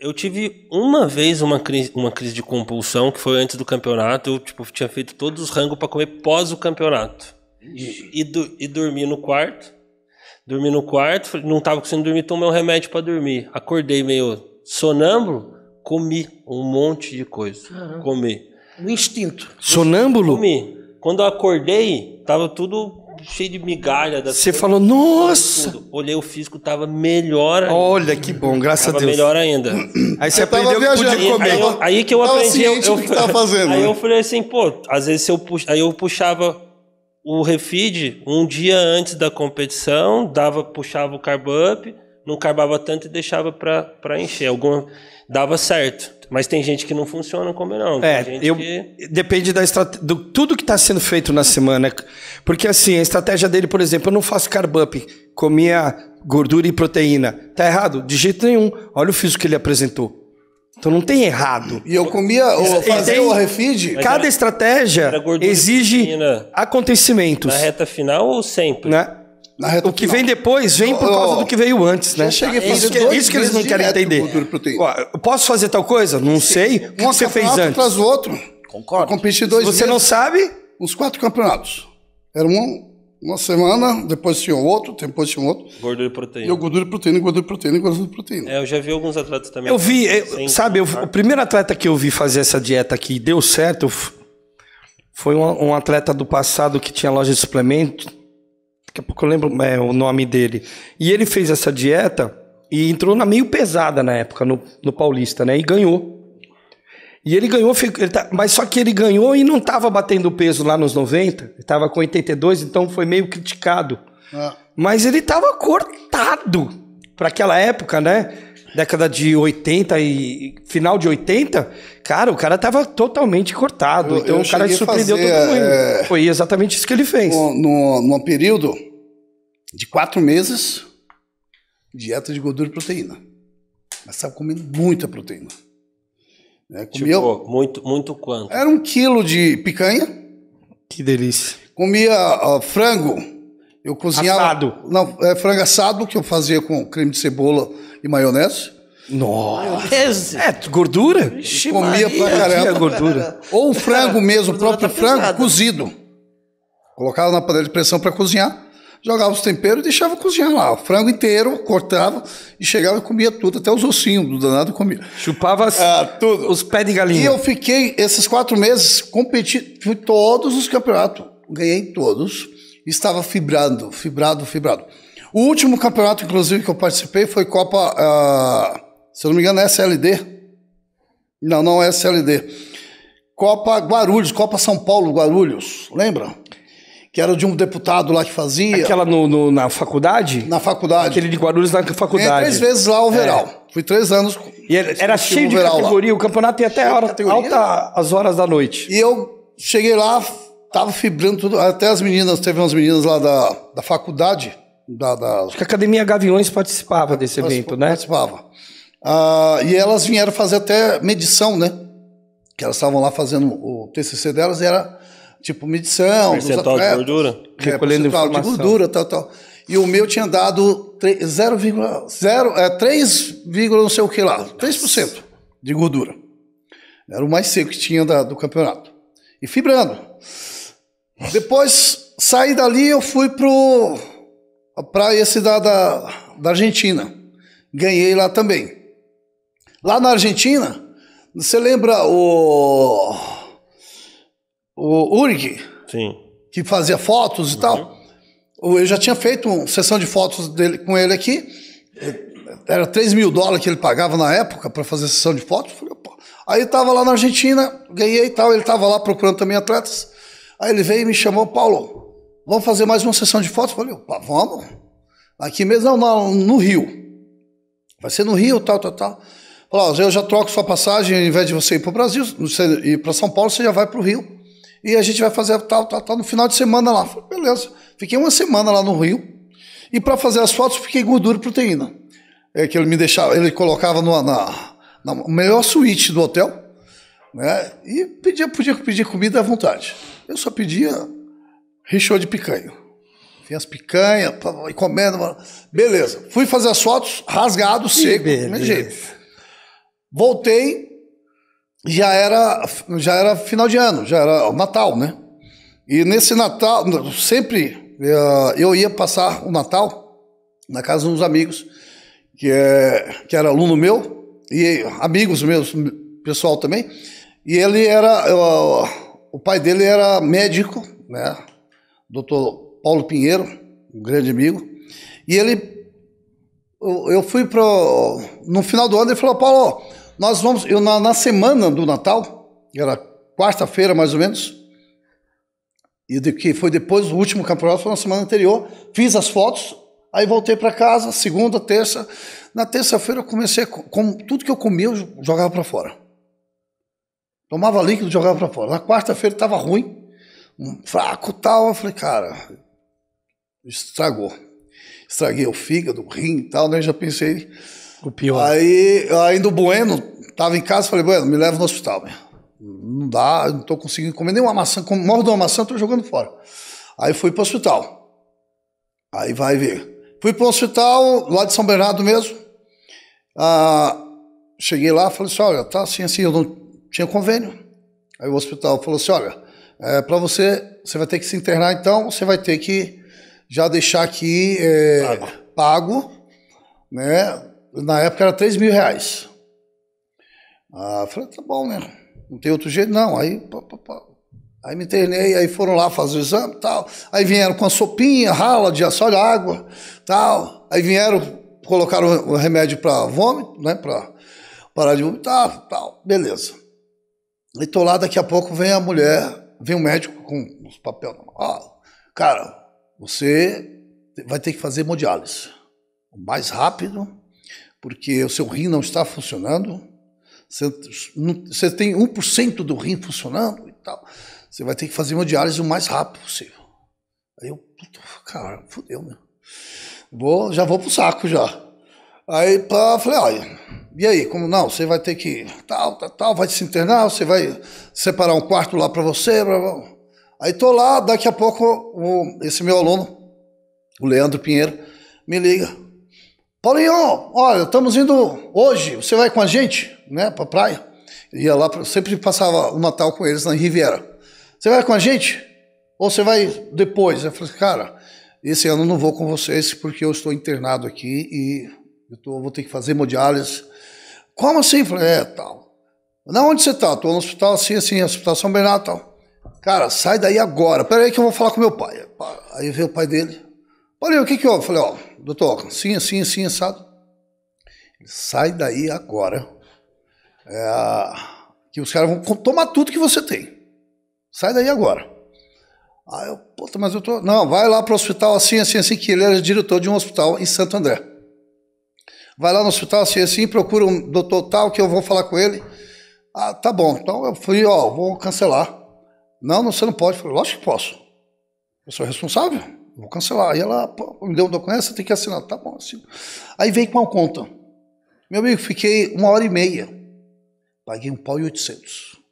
Eu tive uma vez uma crise, uma crise de compulsão, que foi antes do campeonato. Eu tipo, tinha feito todos os rangos para comer pós o campeonato. E, e, do, e dormi no quarto. Dormi no quarto, não tava conseguindo dormir, tomei um remédio para dormir. Acordei meio sonâmbulo, comi um monte de coisa. Uhum. Comi. Um instinto. Sonâmbulo? Comi. Quando eu acordei, tava tudo cheio de migalha. Você falou, nossa! Olhei o físico, tava melhor ainda. Olha que bom, graças tava a Deus. melhor ainda. Aí você, você aprendeu que podia comer. Aí, eu, aí que eu tava aprendi. Eu, eu, que tá fazendo, aí né? eu falei assim, pô, às vezes eu aí eu puxava o refeed um dia antes da competição, dava, puxava o carb up, não carbava tanto e deixava para encher. Alguma, dava certo. Mas tem gente que não funciona como eu não. É, eu, que... depende da tudo que está sendo feito na semana. Porque assim, a estratégia dele, por exemplo, eu não faço carb up, comia gordura e proteína. Tá errado? De jeito nenhum. Olha o físico que ele apresentou. Então não tem errado. E eu comia, ou fazia o refeed. Cada era, estratégia era exige acontecimentos. Na reta final ou sempre? Né? na reta O que final. vem depois vem por causa oh, do que veio antes, né? Cheguei é isso, que, é isso que eles não querem entender. posso fazer tal coisa? Não Sim. sei. O que, um que você fez antes? Atrás do outro. Concordo. competi dois Se você meses, não sabe? Uns quatro campeonatos. Era um, uma semana, depois tinha outro, depois tinha outro. Gordura e proteína. E gordura e proteína, gordura e proteína, gordura e proteína. É, eu já vi alguns atletas também. Eu vi, eu, assim, sabe, eu, tá? o primeiro atleta que eu vi fazer essa dieta aqui deu certo foi um, um atleta do passado que tinha loja de suplemento daqui a pouco eu lembro é, o nome dele. E ele fez essa dieta e entrou na meio pesada na época, no, no Paulista, né? E ganhou. E ele ganhou, ele tá, mas só que ele ganhou e não estava batendo peso lá nos 90, ele estava com 82, então foi meio criticado. Ah. Mas ele estava cortado para aquela época, né? Década de 80 e final de 80, cara, o cara estava totalmente cortado. Eu, então eu o cara surpreendeu fazer, todo mundo. É... Foi exatamente isso que ele fez. No, no, num período de quatro meses, dieta de gordura e proteína. Mas estava comendo muita proteína. Né? Tipo, comia, tipo, muito, muito quanto? Era um quilo de picanha. Que delícia. Comia uh, frango. Eu cozinhava. Assado. Não, é, frango assado que eu fazia com creme de cebola e maionese. Nossa! É, gordura? Ixi, comia Maria, pra caramba. Gordura. Ou frango mesmo, o próprio tá frango, cozido. Colocava na panela de pressão para cozinhar jogava os temperos e deixava cozinhar lá. O frango inteiro, cortava e chegava e comia tudo, até os ossinhos do danado comia. Chupava ah, tudo. os pés de galinha. E eu fiquei, esses quatro meses, competindo, fui todos os campeonatos, ganhei todos. Estava fibrando, fibrado, fibrado. O último campeonato, inclusive, que eu participei foi Copa, ah, se eu não me engano, é SLD. Não, não é SLD. Copa Guarulhos, Copa São Paulo Guarulhos, lembra? que era de um deputado lá que fazia. Aquela no, no, na faculdade? Na faculdade. Aquele de Guarulhos na faculdade. Fui três vezes lá o verão É. Fui três anos. E era, era cheio de categoria, lá. o campeonato ia até a hora, alta, as horas da noite. E eu cheguei lá, tava fibrando tudo. Até as meninas, teve umas meninas lá da, da faculdade. Da, da... Acho que a Academia Gaviões participava desse evento, né? Participava. Ah, e elas vieram fazer até medição, né? Que elas estavam lá fazendo o TCC delas e era tipo medição, percentual atletas, de gordura, é, recolhendo informação. de gordura, tal, tal. E o meu tinha dado 0,0 é 3, não sei o que lá, 3% de gordura. Era o mais seco que tinha da, do campeonato. E fibrando. Depois saí dali eu fui pro para esse da, da, da Argentina. Ganhei lá também. Lá na Argentina, você lembra o o Urg, Sim. que fazia fotos e uhum. tal. Eu já tinha feito uma sessão de fotos dele, com ele aqui. Era 3 mil dólares que ele pagava na época para fazer sessão de fotos. Aí estava lá na Argentina, ganhei e tal. Ele estava lá procurando também atletas. Aí ele veio e me chamou, Paulo, vamos fazer mais uma sessão de fotos? Eu falei, Opa, vamos. Aqui mesmo, não, no Rio. Vai ser no Rio, tal, tal, tal. Falou, eu já troco sua passagem, ao invés de você ir para o Brasil, você ir para São Paulo, você já vai para o Rio e a gente vai fazer tal, tal, tal, no final de semana lá. Falei, beleza. Fiquei uma semana lá no Rio, e para fazer as fotos, fiquei gordura e proteína. É que ele me deixava, ele colocava no, na, na melhor suíte do hotel, né? E pedia, podia pedir comida à vontade. Eu só pedia richô de picanha. Vinha as picanhas, tá, e comendo. Beleza. Fui fazer as fotos, rasgado, seco, jeito. Voltei, já era, já era final de ano, já era Natal, né? E nesse Natal, sempre eh, eu ia passar o Natal na casa de uns amigos, que, é, que era aluno meu, e amigos meus, pessoal também. E ele era, eh, o pai dele era médico, né? Doutor Paulo Pinheiro, um grande amigo. E ele, eu fui para, no final do ano, ele falou, Paulo, nós vamos, eu na, na semana do Natal, era quarta-feira mais ou menos, e de, que foi depois do último campeonato, foi na semana anterior, fiz as fotos, aí voltei para casa, segunda, terça. Na terça-feira eu comecei, a, com, tudo que eu comia eu jogava para fora. Tomava líquido, jogava para fora. Na quarta-feira estava ruim, um fraco tal. Eu falei, cara, estragou. Estraguei o fígado, o rim e tal. Daí né, já pensei, pior. Aí, aí do Bueno, tava em casa, falei, Bueno, me leva no hospital, meu. Não dá, não tô conseguindo comer nenhuma maçã. Mordo uma maçã, tô jogando fora. Aí fui pro hospital. Aí vai ver. Fui pro hospital, lá de São Bernardo mesmo. Ah, cheguei lá, falei assim, olha, tá assim, assim, eu não tinha convênio. Aí o hospital falou assim, olha, é, para você, você vai ter que se internar então, você vai ter que já deixar aqui é, pago. pago, né? na época era 3 mil reais. Ah, falei, tá bom, né? Não tem outro jeito, não. Aí, pá, pá, pá. aí me internei, aí foram lá fazer o exame tal. Aí vieram com a sopinha, rala de assolho, água, tal. Aí vieram, colocaram o remédio para vômito, né? Para parar de vomitar, tal. Beleza. E tô lá, daqui a pouco vem a mulher, vem o um médico com os papéis. Ó, cara, você vai ter que fazer hemodiálise. O mais rápido porque o seu rim não está funcionando, você, tem 1% do rim funcionando e tal, você vai ter que fazer uma diálise o mais rápido possível. Aí eu, cara, fudeu, meu. Vou, já vou pro saco já. Aí pá, falei, olha, e aí, como não? Você vai ter que tal, tal, tal, vai se internar, você vai separar um quarto lá para você. Blá, blá. Aí tô lá, daqui a pouco o, esse meu aluno, o Leandro Pinheiro, me liga. Paulinho, olha, estamos indo hoje, você vai com a gente, né, pra praia? Eu ia lá, sempre passava o Natal com eles na Riviera. Você vai com a gente? Ou você vai depois? Eu falei, cara, esse ano não vou com vocês porque eu estou internado aqui e eu tô, vou ter que fazer hemodiálise. Como assim? Eu falei, é, tal. Na onde você tá? Tô no hospital assim, assim, hospital São Bernardo, tal. Cara, sai daí agora. Pera aí que eu vou falar com meu pai. Aí veio o pai dele. Falei, o que que houve? Falei, ó, oh, doutor, sim, assim, assim, assado. Sai daí agora, é, que os caras vão tomar tudo que você tem. Sai daí agora. Aí eu, puta, mas eu tô... Não, vai lá pro hospital assim, assim, assim, que ele era é diretor de um hospital em Santo André. Vai lá no hospital assim, assim, procura um doutor tal que eu vou falar com ele. Ah, tá bom. Então eu fui, ó, vou cancelar. Não, não, você não pode. Eu falei, lógico que posso. Eu sou responsável vou cancelar. E ela me deu um documento, você tem que assinar. Tá bom, assino. Aí veio com uma conta. Meu amigo, fiquei uma hora e meia. Paguei um pau e oitocentos.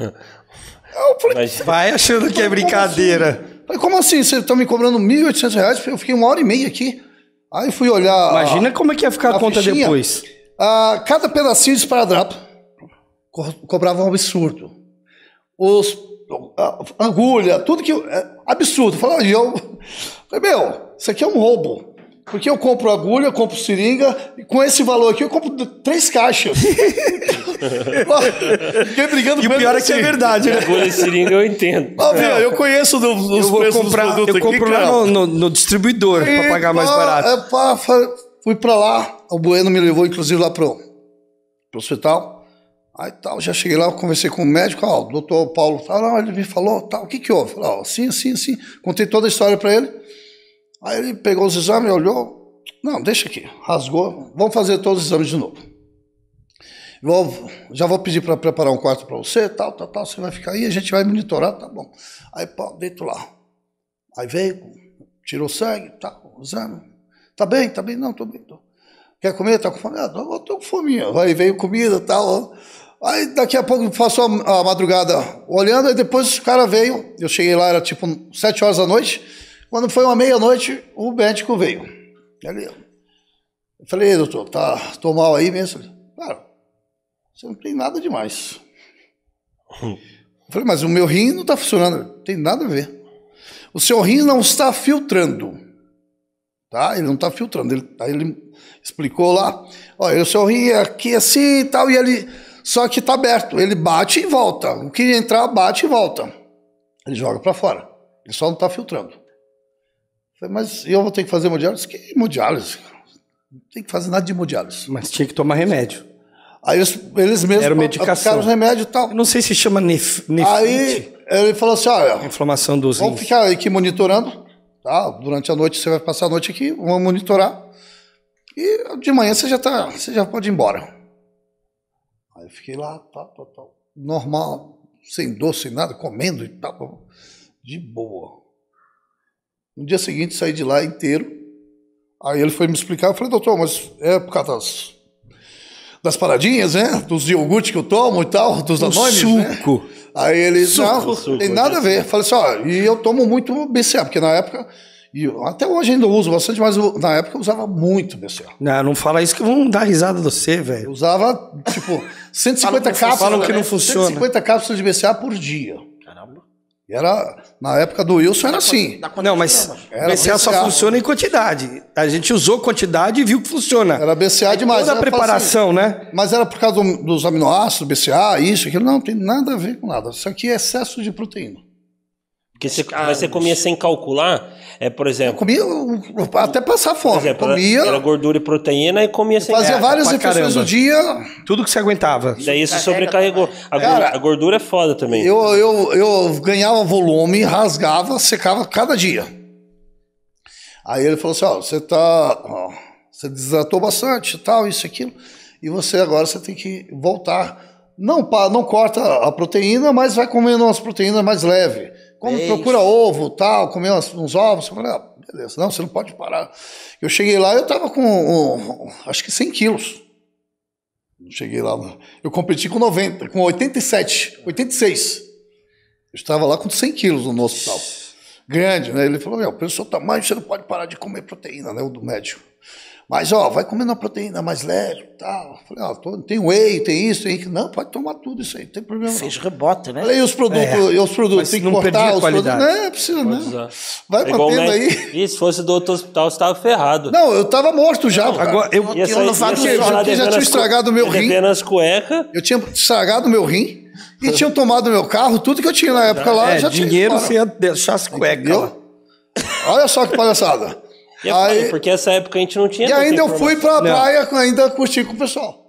Eu falei, Mas vai achando que é brincadeira. Como assim? Falei, como assim? Você tá me cobrando mil e oitocentos reais? Eu fiquei uma hora e meia aqui. Aí fui olhar... Imagina a, como é que ia ficar a, a conta fichinha. depois. a ah, cada pedacinho de esparadrapo co cobrava um absurdo. Os... Agulha, tudo que... É, absurdo. Falei, eu Falei, meu, isso aqui é um roubo. Porque eu compro agulha, eu compro seringa, e com esse valor aqui eu compro três caixas. Fiquei brigando com o pior é que assim. é verdade, né? Agulha e seringa eu entendo. Ó, é. eu conheço do, os eu vou preços comprar, dos produtos eu compro lá no, no, no distribuidor e pra pagar pá, mais barato. É, pá, fui pra lá, o Bueno me levou inclusive lá pro, pro hospital. Aí tal, já cheguei lá, conversei com o médico, ó, o doutor Paulo tal, ah, ele me falou, tal, o que que houve? Falei, ó, sim sim sim Contei toda a história para ele. Aí ele pegou os exames, olhou, não, deixa aqui, rasgou, vamos fazer todos os exames de novo. Vou, já vou pedir para preparar um quarto para você, tal, tal, tal, você vai ficar aí, a gente vai monitorar, tá bom. Aí, pô, deito lá. Aí veio, tirou sangue, tal, exame. Tá bem, tá bem, não, tô bem, tô. Quer comer? Tá com fome? Ah, eu tô com fome. Aí veio comida e tal. Aí daqui a pouco passou a, a madrugada olhando, e depois o cara veio. Eu cheguei lá, era tipo sete horas da noite. Quando foi uma meia-noite, o médico veio. Ele, eu falei, doutor, tá, tô mal aí mesmo. Cara, você não tem nada demais. Eu falei, mas o meu rim não está funcionando. Não tem nada a ver. O seu rim não está filtrando. Tá? Ele não está filtrando. Ele, aí ele explicou lá, olha, o seu rim é aqui assim e tal, e ele só que tá aberto, ele bate e volta. O que entrar, bate e volta. Ele joga para fora. Ele só não tá filtrando. mas eu vou ter que fazer hemodiálise? Que hemodiálise? Não tem que fazer nada de hemodiálise. Mas tinha que tomar remédio. Aí eles, eles mesmos Era remédio e tal. Eu não sei se chama nef Aí ele falou assim, olha... inflamação dos Vamos ficar aqui monitorando, tá? Durante a noite, você vai passar a noite aqui, vamos monitorar. E de manhã você já, tá, você já pode ir embora. Aí fiquei lá, tal, tal, tal. Normal, sem dor, sem nada, comendo e tal. De boa. No dia seguinte saí de lá inteiro. Aí ele foi me explicar, eu falei, doutor, mas é por causa das, das paradinhas, né? Dos iogurtes que eu tomo e tal, dos anones, né? suco. Né? Aí ele, suco, não, suco, tem nada a ver. Eu falei assim, ó, e eu tomo muito BCA, porque na época e até hoje ainda uso bastante, mas eu, na época eu usava muito BCA. Não, não fala isso que vão dar risada de você, velho. Usava, tipo, 150 cápsulas. Falam que não né? funciona. 150 cápsulas de BCA por dia. Caramba. E era, na época do Wilson era assim. Não, mas BCA, só funciona em quantidade. A gente usou quantidade e viu que funciona. Era BCA demais. Toda a assim, preparação, assim, né? Mas era por causa do, dos aminoácidos, BCA, isso, aquilo. Não, tem nada a ver com nada. Isso aqui é excesso de proteína. Porque você, mas você ah, comia sem calcular, é, por exemplo. Eu comia até passar fome. Exemplo, comia, era, gordura e proteína e comia sem Fazia é, várias refeições no dia. Tudo que você aguentava. Daí isso sobrecarregou. A, Cara, a gordura é foda também. Eu, eu, eu ganhava volume, rasgava, secava cada dia. Aí ele falou assim: ó, você tá. Ó, você desatou bastante, tal, isso, aquilo. E você agora você tem que voltar. Não, não corta a proteína, mas vai comendo umas proteínas mais leves como é procura isso. ovo, tal, comer uns, ovos. Eu falei, ah, beleza, não, você não pode parar. Eu cheguei lá, eu tava com, um, acho que 100 quilos. Cheguei lá, eu competi com 90, com 87, 86. Eu estava lá com 100 quilos no hospital. Grande, né? Ele falou, meu, pessoal tá tamanho, você não pode parar de comer proteína, né? O do médico. Mas, ó, vai comendo uma proteína mais leve tal. Falei, ó, tô, tem whey, tem isso, tem Não, pode tomar tudo isso aí, não tem problema. Fez rebota, né? Falei, e os produtos, é. e os produtos, tem que cortar os produtos. Não, é, precisa, né? Vai é mantendo aí. E se fosse do outro hospital, você tava ferrado. Não, eu tava morto já. Não, agora, eu, eu, eu, eu, fato, eu, já tinha estragado meu rim. Apenas cueca. Eu tinha estragado meu rim. E tinham tomado meu carro, tudo que eu tinha na época lá. É, já dinheiro tinha, se deixasse cuecas. Olha só que palhaçada. E é aí, porque essa época a gente não tinha. E ainda eu fui pra não. praia, ainda curti com o pessoal.